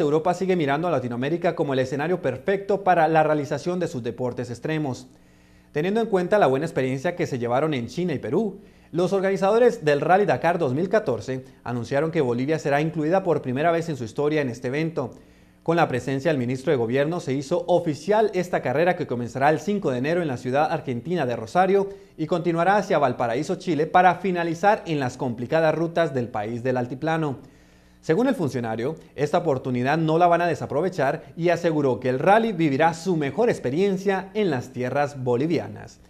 Este, Europa sigue mirando a Latinoamérica como el escenario perfecto para la realización de sus deportes extremos. Teniendo en cuenta la buena experiencia que se llevaron en China y Perú, los organizadores del Rally Dakar 2014 anunciaron que Bolivia será incluida por primera vez en su historia en este evento. Con la presencia del ministro de Gobierno se hizo oficial esta carrera que comenzará el 5 de enero en la ciudad argentina de Rosario y continuará hacia Valparaíso, Chile, para finalizar en las complicadas rutas del país del altiplano. Según el funcionario, esta oportunidad no la van a desaprovechar y aseguró que el rally vivirá su mejor experiencia en las tierras bolivianas.